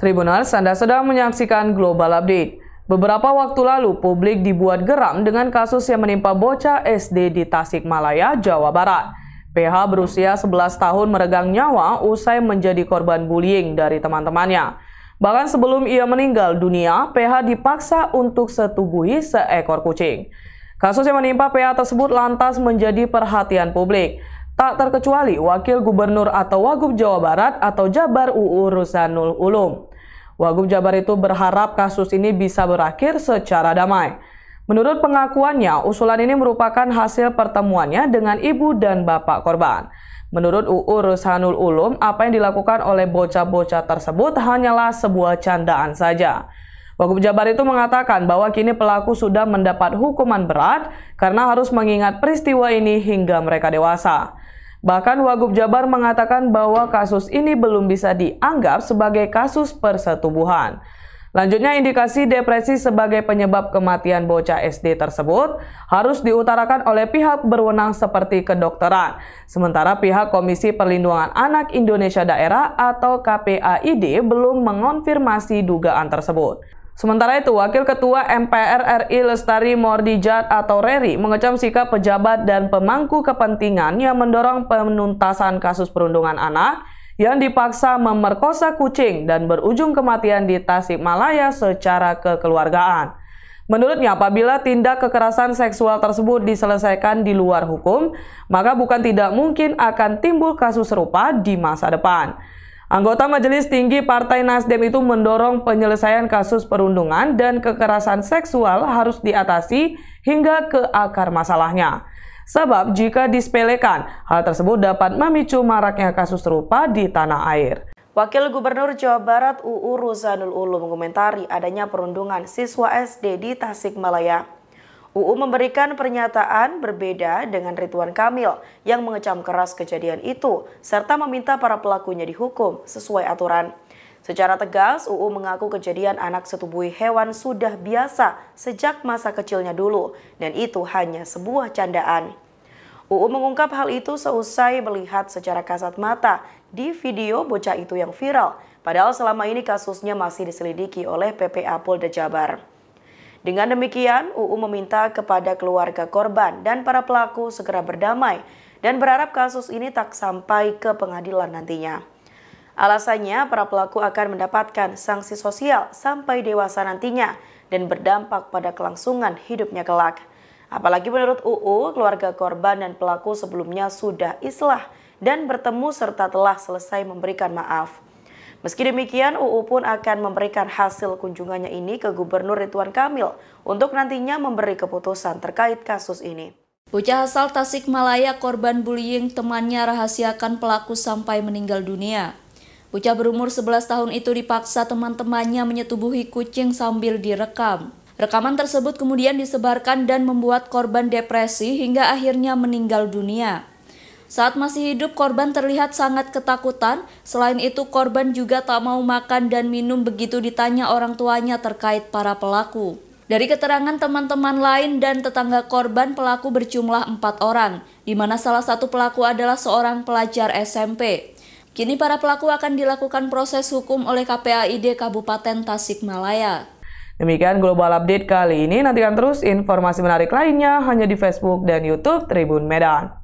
Tribuners, Anda sedang menyaksikan Global Update. Beberapa waktu lalu, publik dibuat geram dengan kasus yang menimpa bocah SD di Tasikmalaya, Jawa Barat. PH berusia 11 tahun meregang nyawa usai menjadi korban bullying dari teman-temannya. Bahkan sebelum ia meninggal dunia, PH dipaksa untuk setubuhi seekor kucing. Kasus yang menimpa PH tersebut lantas menjadi perhatian publik. Tak terkecuali Wakil Gubernur atau Wagub Jawa Barat atau Jabar UU Rusanul Ulum. Wagub Jabar itu berharap kasus ini bisa berakhir secara damai. Menurut pengakuannya, usulan ini merupakan hasil pertemuannya dengan ibu dan bapak korban. Menurut UU Rusanul Ulum, apa yang dilakukan oleh bocah-bocah tersebut hanyalah sebuah candaan saja. Wagub Jabar itu mengatakan bahwa kini pelaku sudah mendapat hukuman berat karena harus mengingat peristiwa ini hingga mereka dewasa. Bahkan Wagub Jabar mengatakan bahwa kasus ini belum bisa dianggap sebagai kasus persetubuhan. Lanjutnya indikasi depresi sebagai penyebab kematian bocah SD tersebut harus diutarakan oleh pihak berwenang seperti kedokteran. Sementara pihak Komisi Perlindungan Anak Indonesia Daerah atau KPAID belum mengonfirmasi dugaan tersebut. Sementara itu, Wakil Ketua MPR RI Lestari Mordijat atau Reri mengecam sikap pejabat dan pemangku kepentingan yang mendorong penuntasan kasus perundungan anak yang dipaksa memerkosa kucing dan berujung kematian di Tasikmalaya secara kekeluargaan. Menurutnya, apabila tindak kekerasan seksual tersebut diselesaikan di luar hukum, maka bukan tidak mungkin akan timbul kasus serupa di masa depan. Anggota Majelis Tinggi Partai Nasdem itu mendorong penyelesaian kasus perundungan dan kekerasan seksual harus diatasi hingga ke akar masalahnya. Sebab jika disepelekan, hal tersebut dapat memicu maraknya kasus serupa di tanah air. Wakil Gubernur Jawa Barat UU Ruzanul Ulum mengomentari adanya perundungan siswa SD di Tasikmalaya. UU memberikan pernyataan berbeda dengan Ridwan Kamil yang mengecam keras kejadian itu serta meminta para pelakunya dihukum sesuai aturan. Secara tegas, UU mengaku kejadian anak setubuhi hewan sudah biasa sejak masa kecilnya dulu dan itu hanya sebuah candaan. UU mengungkap hal itu seusai melihat secara kasat mata di video bocah itu yang viral, padahal selama ini kasusnya masih diselidiki oleh PPA Polda Jabar. Dengan demikian, UU meminta kepada keluarga korban dan para pelaku segera berdamai dan berharap kasus ini tak sampai ke pengadilan nantinya. Alasannya, para pelaku akan mendapatkan sanksi sosial sampai dewasa nantinya dan berdampak pada kelangsungan hidupnya kelak. Apalagi menurut UU, keluarga korban dan pelaku sebelumnya sudah islah dan bertemu serta telah selesai memberikan maaf. Meski demikian, UU pun akan memberikan hasil kunjungannya ini ke Gubernur Ridwan Kamil untuk nantinya memberi keputusan terkait kasus ini. Bocah asal Tasik Malaya, korban bullying temannya rahasiakan pelaku sampai meninggal dunia. Bocah berumur 11 tahun itu dipaksa teman-temannya menyetubuhi kucing sambil direkam. Rekaman tersebut kemudian disebarkan dan membuat korban depresi hingga akhirnya meninggal dunia. Saat masih hidup, korban terlihat sangat ketakutan. Selain itu, korban juga tak mau makan dan minum begitu ditanya orang tuanya terkait para pelaku. Dari keterangan teman-teman lain dan tetangga korban, pelaku berjumlah empat orang, di mana salah satu pelaku adalah seorang pelajar SMP. Kini para pelaku akan dilakukan proses hukum oleh KPAID Kabupaten Tasikmalaya. Demikian Global Update kali ini, nantikan terus informasi menarik lainnya hanya di Facebook dan Youtube Tribun Medan.